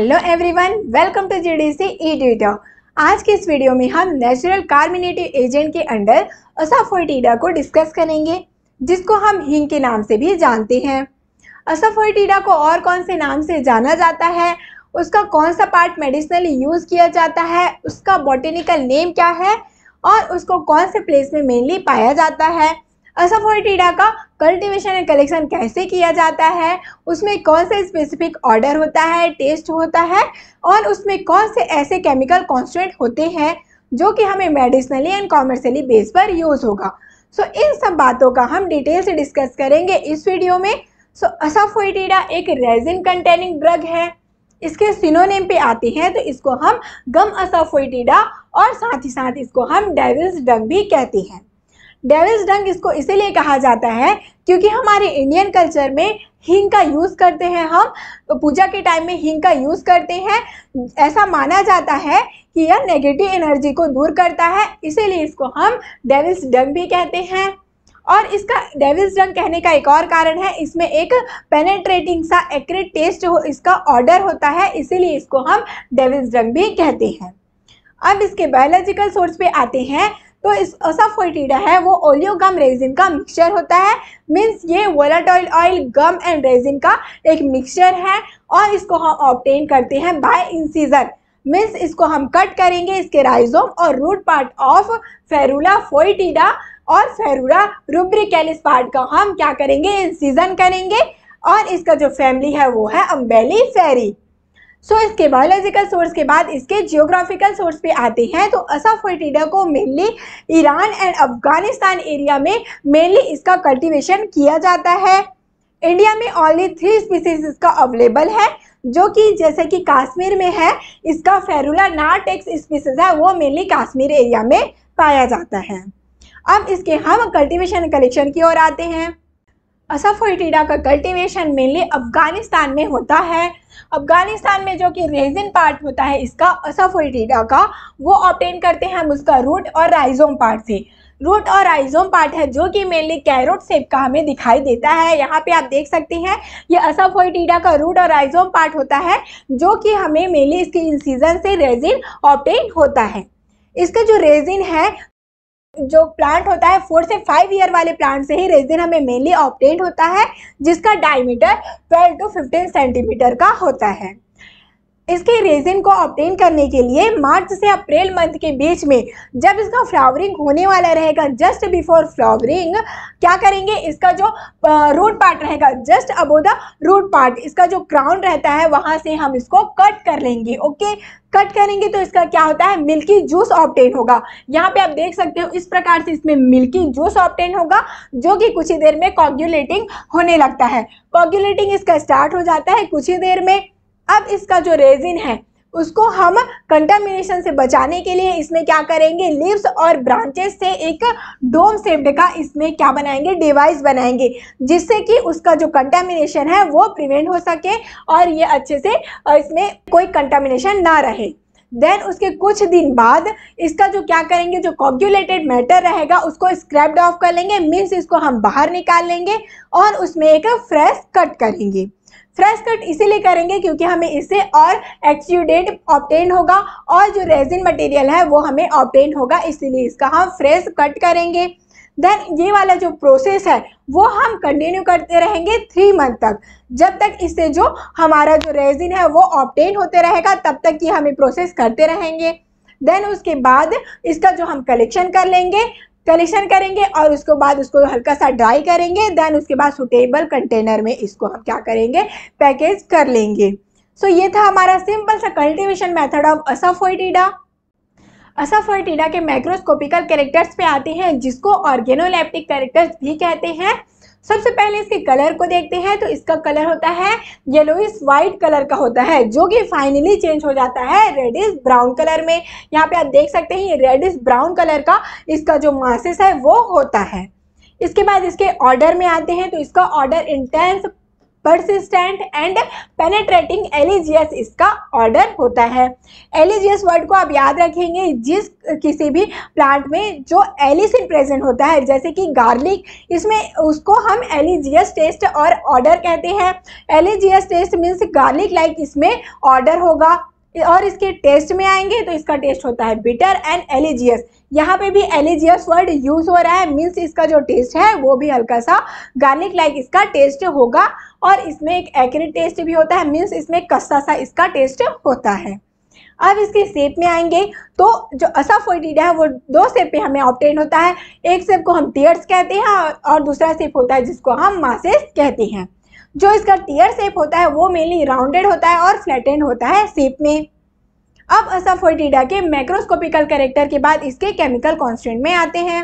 hello everyone welcome to G D C E tutor आज के इस वीडियो में हम नेचुरल कार्मिनेटिव एजेंट के अंडर असाफोर्टिडा को डिस्कस करेंगे जिसको हम हिंग के नाम से भी जानते हैं असाफोर्टिडा को और कौन से नाम से जाना जाता है उसका कौन सा पार्ट मेडिसिनली यूज़ किया जाता है उसका बॉटेनिकल नेम क्या है और उसको कौन से प्लेस में मेनली पाया जाता है असफोइटिडा का कल्टीवेशन एंड कलेक्शन कैसे किया जाता है उसमें कौन से स्पेसिफिक ऑर्डर होता है टेस्ट होता है और उसमें कौन से ऐसे केमिकल कॉन्सेंट होते हैं जो कि हमें मेडिसिनली एंड कॉमर्शियली बेस पर यूज़ होगा सो so, इन सब बातों का हम डिटेल से डिस्कस करेंगे इस वीडियो में सो so, असाफोइटिडा एक रेजिन कंटेनिंग ड्रग है इसके सिनोनेम पे आते हैं तो इसको हम गम असाफोटिडा और साथ ही साथ इसको हम डेविल्स ड्रग भी कहते हैं डेविल्स डंग इसको इसीलिए कहा जाता है क्योंकि हमारे इंडियन कल्चर में हींग का यूज़ करते हैं हम तो पूजा के टाइम में हींग का यूज़ करते हैं ऐसा माना जाता है कि यह नेगेटिव एनर्जी को दूर करता है इसीलिए इसको हम डेविल्स डंग भी कहते हैं और इसका डेविल्स डंग कहने का एक और कारण है इसमें एक पेनेट्रेटिंग सा एक्रेट टेस्ट हो इसका ऑर्डर होता है इसीलिए इसको हम डेविल्स डंग भी कहते हैं अब इसके बायोलॉजिकल सोर्स पे आते हैं तो इस असाफोटीडा है वो ओलियो गम रेजिन का मिक्सचर होता है मीन्स ये volatile oil gum and resin का एक मिक्सचर है और इसको हम ऑप्टेन करते हैं बाय इंसीजन मीन्स इसको हम कट करेंगे इसके राइजोम और root part of Ferula foetida और फेरूला रूब्रिकेलिस पार्ट का हम क्या करेंगे इंसीजन करेंगे और इसका जो फैमिली है वो है अम्बेली फेरी सो so, इसके बायोलॉजिकल सोर्स के बाद इसके जियोग्राफिकल सोर्स पे आते हैं तो असाफोटीडा को mainly Iran and Afghanistan area में मेनली इसका कल्टीवेशन किया जाता है इंडिया में ओनली थ्री स्पीसीज इसका अवेलेबल है जो कि जैसे कि कश्मीर में है इसका फेरुला नाटेक्स स्पीसीज है वो मेनली काश्मीर एरिया में पाया जाता है अब इसके हम कल्टिवेशन कलेक्शन की ओर आते हैं असफोइटिडा का कल्टीवेशन मेनली अफ़गानिस्तान में होता है अफ़गानिस्तान में जो कि रेजिन पार्ट होता है इसका असफोइटिडा का वो ऑप्टेन करते हैं हम उसका रूट और राइजोम पार्ट से रूट और राइजोम पार्ट है जो कि मेनली कैरोट सेप का हमें दिखाई देता है यहाँ पे आप देख सकते हैं ये असफोइटिडा का रूट और राइजोम पार्ट होता है जो कि हमें मेनली इसके इंसीजन से रेजिन ऑप्टेन होता है इसका जो रेजिन है जो प्लांट होता है फोर से फाइव ईयर वाले प्लांट से ही रेजिन हमें मेनली ऑप्टेंट होता है जिसका diameter twelve to fifteen centimetre का होता है इसके रेजिन को ऑप्टेन करने के लिए मार्च से अप्रैल मंथ के बीच में जब इसका फ्लावरिंग होने वाला रहेगा जस्ट बिफोर फ्लावरिंग क्या करेंगे इसका जो रूट पार्ट रहेगा just above the root part इसका जो क्राउन रहता है वहां से हम इसको कट कर लेंगे ओके कट करेंगे तो इसका क्या होता है मिल्की जूस ऑप्टेन होगा यहाँ पे आप देख सकते हो इस प्रकार से इसमें मिल्की जूस ऑप्टेन होगा जो कि कुछ ही देर में कॉग्यूलेटिंग होने लगता है कॉग्यूलेटिंग इसका स्टार्ट हो जाता है कुछ ही देर में अब इसका जो रेजिन है उसको हम कंटामिनेशन से बचाने के लिए इसमें क्या करेंगे लिप्स और ब्रांचेस से एक डोम सेप्ड का इसमें क्या बनाएंगे डिवाइस बनाएंगे जिससे कि उसका जो कंटामिनेशन है वो प्रिवेंट हो सके और ये अच्छे से इसमें कोई कंटामिनेशन ना रहे देन उसके कुछ दिन बाद इसका जो क्या करेंगे जो कॉक्यूलेटेड मैटर रहेगा उसको स्क्रैप्ड ऑफ कर लेंगे मीन्स इसको हम बाहर निकाल लेंगे और उसमें एक फ्रेश कट करेंगे फ्रेश कट इसीलिए करेंगे क्योंकि हमें इससे और एक्सीडेट ऑप्टेन होगा और जो रेजिन मटेरियल है वो हमें ऑप्टेन होगा इसीलिए इसका हम फ्रेश कट करेंगे देन ये वाला जो प्रोसेस है वो हम कंटिन्यू करते रहेंगे थ्री मंथ तक जब तक इससे जो हमारा जो रेजिन है वो ऑप्टेन होते रहेगा तब तक ये हमें प्रोसेस करते रहेंगे देन उसके बाद इसका जो हम कलेक्शन कर लेंगे कलेक्शन करेंगे और उसके बाद उसको हल्का सा ड्राई करेंगे देन उसके बाद सुटेबल कंटेनर में इसको हम क्या करेंगे पैकेज कर लेंगे सो so, ये था हमारा सिंपल सा cultivation method of asafoetida asafoetida के माइक्रोस्कोपिकल कैरेक्टर्स पे आते हैं जिसको ऑर्गेनोलैप्टिक कैरेक्टर्स भी कहते हैं सबसे पहले इसके कलर को देखते हैं तो इसका कलर होता है येलो इस वाइट कलर का होता है जो कि फाइनली चेंज हो जाता है रेड इस ब्राउन कलर में यहाँ पे आप देख सकते हैं रेड इस ब्राउन कलर का इसका जो मासिस है वो होता है इसके बाद इसके ऑर्डर में आते हैं तो इसका odour intense persistent and penetrating alliaceous इसका ऑर्डर होता है एलिजियस वर्ड e को आप याद रखेंगे जिस किसी भी प्लांट में जो एलिसिन प्रेजेंट e होता है जैसे कि गार्लिक इसमें उसको हम एलिजियस टेस्ट e और ऑर्डर कहते हैं alliaceous taste means garlic like इसमें ऑर्डर होगा और इसके टेस्ट में आएंगे तो इसका टेस्ट होता है बिटर एंड एलिजियस यहाँ पे भी एलिजियस वर्ड यूज हो रहा है मीन्स इसका जो टेस्ट है वो भी हल्का सा गार्लिक लाइक इसका टेस्ट होगा और इसमें एक एक्यूरेट टेस्ट भी होता है मीन्स इसमें कस्सा सा इसका टेस्ट होता है अब इसके सेप में आएंगे तो जो असाफोइटिडा है वो दो सेप पे हमें ऑप्टेन होता है एक सेप को हम टीयर्स कहते हैं और दूसरा सेप होता है जिसको हम मासेस कहते हैं जो इसका टीयर शेप होता है वो मेनली राउंडेड होता है और फ्लैटेंड होता है शेप में अब असफोटिडा के मैक्रोस्कोपिकल करेक्टर के बाद इसके केमिकल कॉन्स्टेंट में आते हैं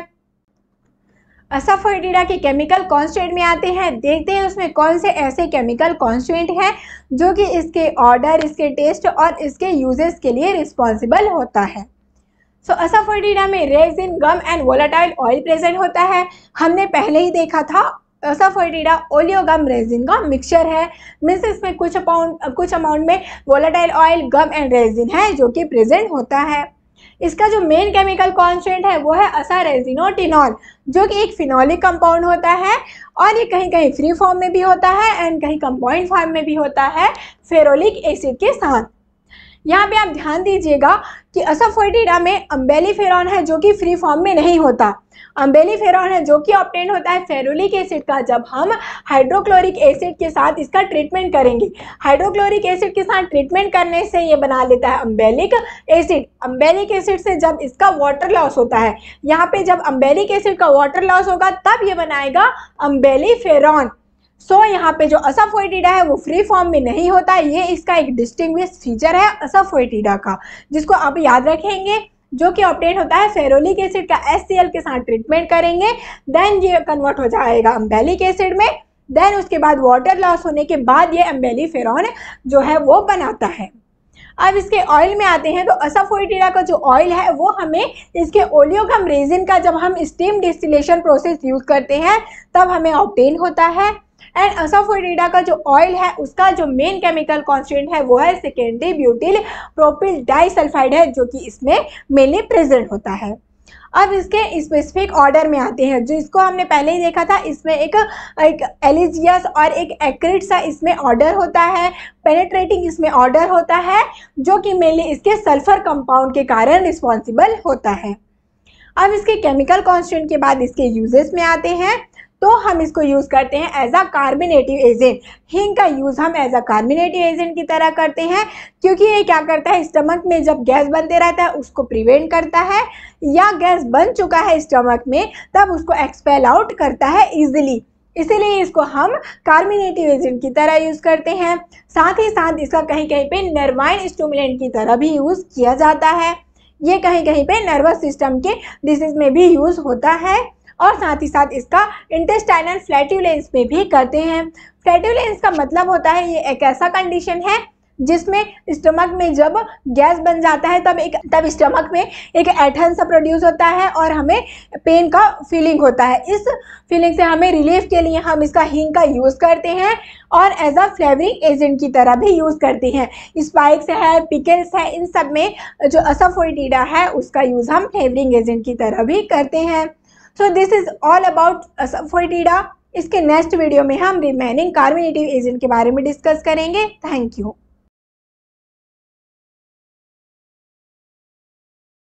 असफोटिडा के केमिकल कॉन्स्टेंट में आते हैं देखते हैं उसमें कौन से ऐसे केमिकल कॉन्स्टेंट हैं जो कि इसके ऑर्डर इसके टेस्ट और इसके यूजेस के लिए रिस्पॉन्सिबल होता है सो so, असफोटिडा में resin gum and volatile oil present होता है हमने पहले ही देखा था ओलियो गम रेजिन का मिक्सचर है मीन्स इसमें कुछ अमाउंट कुछ अमाउंट में volatile oil gum and resin है जो कि प्रेजेंट होता है इसका जो मेन केमिकल कॉन्सेंट है वो है असा रेजिनोटिनॉल जो कि एक फिनोलिक कंपाउंड होता है और ये कहीं कहीं फ्री फॉर्म में भी होता है एंड कहीं कंपाउंड फॉर्म में भी होता है फेरोलिक एसिड के साथ यहाँ पे आप ध्यान दीजिएगा कि असफोइटिडा में अम्बेली फेरॉन है जो कि फ्री फॉर्म में नहीं होता अम्बेली फेरॉन है जो कि ऑप्टेन होता है फेरुलिक एसिड का जब हम हाइड्रोक्लोरिक एसिड के साथ इसका ट्रीटमेंट करेंगे हाइड्रोक्लोरिक एसिड के साथ ट्रीटमेंट करने से ये बना लेता है अम्बेलिक एसिड अम्बेलिक एसिड से जब इसका वाटर लॉस होता है यहाँ पे जब अम्बेलिक एसिड का वाटर लॉस होगा तब ये बनाएगा अम्बेली फेरॉन सो so, यहाँ पे जो असाफोइटिडा है वो फ्री फॉर्म में नहीं होता ये इसका एक डिस्टिंग फीचर है असाफोइटिडा का जिसको आप याद रखेंगे जो कि ऑप्टेन होता है फेरोलिक एसिड का एस के साथ ट्रीटमेंट करेंगे देन ये कन्वर्ट हो जाएगा अम्बेलिक एसिड में देन उसके बाद वाटर लॉस होने के बाद ये अम्बेली फेरॉन जो है वो बनाता है अब इसके ऑयल में आते हैं तो असाफोइटिडा का जो ऑयल है वो हमें इसके ओलियोगम रेजिन का जब हम स्टीम डिस्टिलेशन प्रोसेस यूज़ करते हैं तब हमें ऑप्टेन होता है एंड असोफोडीडा का जो ऑयल है उसका जो मेन केमिकल कॉन्स्टेंट है वो है सेकेंडरी ब्यूटिल प्रोपिल डाइसल्फाइड है जो कि इसमें मेनली प्रेजेंट होता है अब इसके स्पेसिफिक ऑर्डर में आते हैं जिसको हमने पहले ही देखा था इसमें एक एक एलिजियस और एक एक्रिट सा इसमें ऑर्डर होता है पेनेट्रेटिंग इसमें ऑर्डर होता है जो कि मेनली इसके सल्फर कंपाउंड के कारण रिस्पॉन्सिबल होता है अब इसके केमिकल कॉन्स्टेंट के बाद इसके यूजेस में आते हैं तो हम इसको यूज़ करते हैं एज अ कार्बिनेटिव एजेंट हिंग का यूज़ हम एज अ कार्बिनेटिव एजेंट की तरह करते हैं क्योंकि ये क्या करता है स्टमक में जब गैस बनते रहता है उसको प्रिवेंट करता है या गैस बन चुका है स्टमक में तब उसको एक्सपेल आउट करता है ईजिली इसीलिए इसको हम कार्बिनेटिव एजेंट की तरह यूज़ करते हैं साथ ही साथ इसका कहीं कहीं पे नर्वाइन स्टूमुलेंट की तरह भी यूज़ किया जाता है ये कहीं कहीं पे नर्वस सिस्टम के डिसीज में भी यूज़ होता है और साथ ही साथ इसका इंटेस्टाइनल फ्लैट्यूलेंस में भी करते हैं फ्लैट्यूलेंस का मतलब होता है ये एक ऐसा कंडीशन है जिसमें स्टमक में जब गैस बन जाता है तब एक तब स्टमक में एक एठन सा प्रोड्यूस होता है और हमें पेन का फीलिंग होता है इस फीलिंग से हमें रिलीफ के लिए हम इसका हींग का यूज़ करते हैं और एज अ फ्लेवरिंग एजेंट की तरह भी यूज़ करते हैं स्पाइक्स है पिकल्स है इन सब में जो असफोटीडा है उसका यूज़ हम फ्लेवरिंग एजेंट की तरह भी करते हैं so this is all about asafoetida इसके नेक्स्ट वीडियो में हम रिमेनिंग कार्बोनेटिव एजेंट के बारे में डिस्कस करेंगे थैंक यू